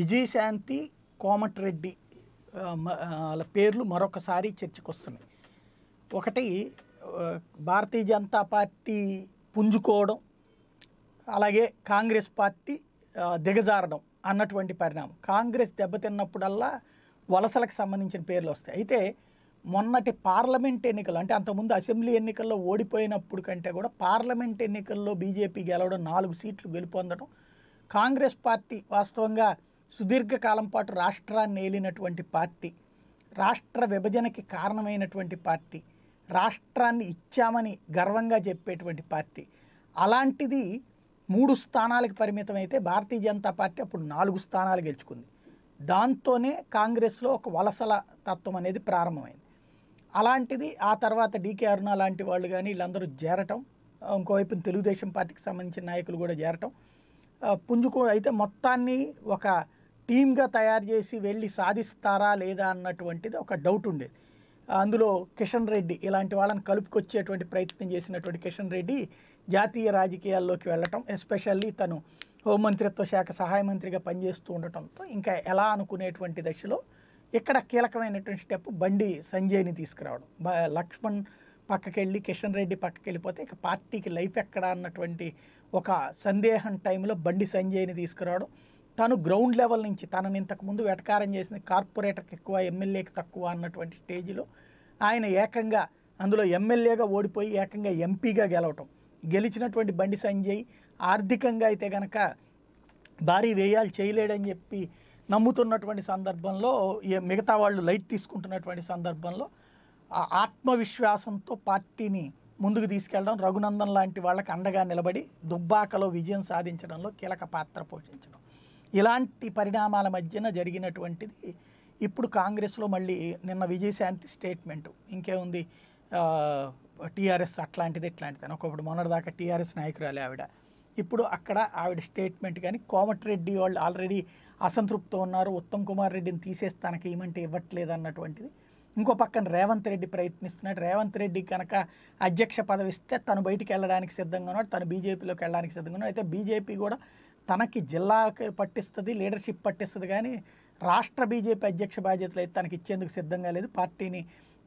విజయశాంతి కోమటిరెడ్డి వాళ్ళ పేర్లు మరొకసారి చర్చకు వస్తున్నాయి ఒకటి భారతీయ జనతా పార్టీ పుంజుకోవడం అలాగే కాంగ్రెస్ పార్టీ దిగజారడం అన్నటువంటి పరిణామం కాంగ్రెస్ దెబ్బతిన్నప్పుడల్లా వలసలకు సంబంధించిన పేర్లు వస్తాయి అయితే మొన్నటి పార్లమెంట్ ఎన్నికలు అంటే అంతకుముందు అసెంబ్లీ ఎన్నికల్లో ఓడిపోయినప్పుడు కంటే కూడా పార్లమెంట్ ఎన్నికల్లో బీజేపీ గెలవడం నాలుగు సీట్లు గెలుపొందడం కాంగ్రెస్ పార్టీ వాస్తవంగా సుదీర్ఘకాలం పాటు రాష్ట్రాన్ని ఏలినటువంటి పార్టీ రాష్ట్ర విభజనకి కారణమైనటువంటి పార్టీ రాష్ట్రాన్ని ఇచ్చామని గర్వంగా చెప్పేటువంటి పార్టీ అలాంటిది మూడు స్థానాలకు పరిమితమైతే భారతీయ జనతా పార్టీ అప్పుడు నాలుగు స్థానాలు గెలుచుకుంది దాంతోనే కాంగ్రెస్లో ఒక వలసల తత్వం అనేది ప్రారంభమైంది అలాంటిది ఆ తర్వాత డీకే అరుణ లాంటి వాళ్ళు కానీ వీళ్ళందరూ చేరటం ఇంకోవైపు తెలుగుదేశం పార్టీకి సంబంధించిన నాయకులు కూడా చేరటం పుంజుకు అయితే మొత్తాన్ని ఒక టీమ్గా తయారు చేసి వెళ్ళి సాధిస్తారా లేదా అన్నటువంటిది ఒక డౌట్ ఉండేది అందులో కిషన్ రెడ్డి ఇలాంటి వాళ్ళని కలుపుకొచ్చేటువంటి ప్రయత్నం చేసినటువంటి కిషన్ రెడ్డి జాతీయ రాజకీయాల్లోకి వెళ్ళటం ఎస్పెషల్లీ తను హోంమంత్రిత్వ శాఖ సహాయ మంత్రిగా పనిచేస్తూ ఉండటంతో ఇంకా ఎలా అనుకునేటువంటి దశలో ఇక్కడ కీలకమైనటువంటి స్టెప్ బండి సంజయ్ని తీసుకురావడం లక్ష్మణ్ పక్కకెళ్ళి కిషన్ రెడ్డి పక్కకి వెళ్ళిపోతే ఇక పార్టీకి లైఫ్ ఎక్కడ అన్నటువంటి ఒక సందేహం టైంలో బండి సంజయ్ని తీసుకురావడం తను గ్రౌండ్ లెవెల్ నుంచి తనని ఇంతకుముందు వెటకారం చేసిన కార్పొరేటర్కి ఎక్కువ ఎమ్మెల్యేకి తక్కువ అన్నటువంటి స్టేజ్లో ఆయన ఏకంగా అందులో ఎమ్మెల్యేగా ఓడిపోయి ఏకంగా ఎంపీగా గెలవటం గెలిచినటువంటి బండి సంజయ్ ఆర్థికంగా అయితే గనక భారీ వ్యయాలు చేయలేడని చెప్పి నమ్ముతున్నటువంటి సందర్భంలో మిగతా వాళ్ళు లైట్ తీసుకుంటున్నటువంటి సందర్భంలో ఆత్మవిశ్వాసంతో పార్టీని ముందుకు తీసుకెళ్ళడం రఘునందన్ లాంటి వాళ్ళకి అండగా నిలబడి దుబ్బాకలో విజయం సాధించడంలో కీలక పాత్ర పోషించడం ఇలాంటి పరిణామాల మధ్యన జరిగినటువంటిది ఇప్పుడు కాంగ్రెస్లో మళ్ళీ నిన్న విజయశాంతి స్టేట్మెంట్ ఇంకేముంది టీఆర్ఎస్ అట్లాంటిది ఇట్లాంటిది అని ఒకప్పుడు దాకా టీఆర్ఎస్ నాయకురాలి ఆవిడ ఇప్పుడు అక్కడ ఆవిడ స్టేట్మెంట్ కానీ కోమటిరెడ్డి వాళ్ళు ఆల్రెడీ అసంతృప్తి ఉన్నారు ఉత్తమ్ కుమార్ రెడ్డిని తీసేస్తానికి తనకి ఏమంటే ఇవ్వట్లేదు అన్నటువంటిది ఇంకో పక్కన రేవంత్ రెడ్డి ప్రయత్నిస్తున్నాడు రేవంత్ రెడ్డి కనుక అధ్యక్ష పదవి ఇస్తే తను బయటికి వెళ్ళడానికి సిద్ధంగా ఉన్నాడు తను బీజేపీలోకి వెళ్ళడానికి సిద్ధంగా ఉన్నాడు అయితే బీజేపీ కూడా తనకి జిల్లాకి పట్టిస్తుంది లీడర్షిప్ పట్టిస్తుంది కానీ రాష్ట్ర బీజేపీ అధ్యక్ష బాధ్యతలు అయితే తనకి ఇచ్చేందుకు సిద్ధంగా లేదు పార్టీని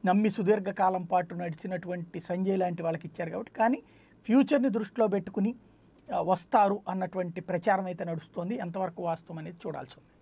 నమ్మి సుదీర్ఘకాలం పాటు నడిచినటువంటి సంజయ్ లాంటి వాళ్ళకి ఇచ్చారు కాబట్టి కానీ ఫ్యూచర్ని దృష్టిలో పెట్టుకుని వస్తారు అన్నటువంటి ప్రచారం అయితే నడుస్తుంది ఎంతవరకు వాస్తవం అనేది చూడాల్సి ఉంది